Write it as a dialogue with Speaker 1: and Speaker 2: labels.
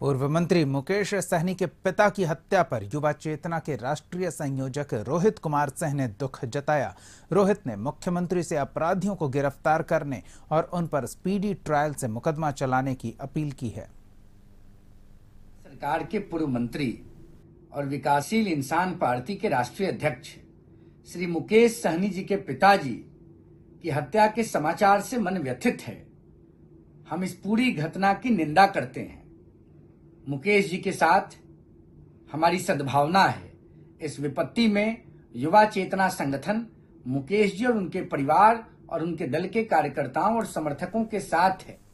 Speaker 1: पूर्व मंत्री मुकेश सहनी के पिता की हत्या पर युवा चेतना के राष्ट्रीय संयोजक रोहित कुमार सह ने दुख जताया रोहित ने मुख्यमंत्री से अपराधियों को गिरफ्तार करने और उन पर स्पीडी ट्रायल से मुकदमा चलाने की अपील की है
Speaker 2: सरकार के पूर्व मंत्री और विकासशील इंसान पार्टी के राष्ट्रीय अध्यक्ष श्री मुकेश सहनी जी के पिताजी की हत्या के समाचार से मन व्यथित है हम इस पूरी घटना की निंदा करते हैं मुकेश जी के साथ हमारी सद्भावना है इस विपत्ति में युवा चेतना संगठन मुकेश जी और उनके परिवार और उनके दल के कार्यकर्ताओं और समर्थकों के साथ है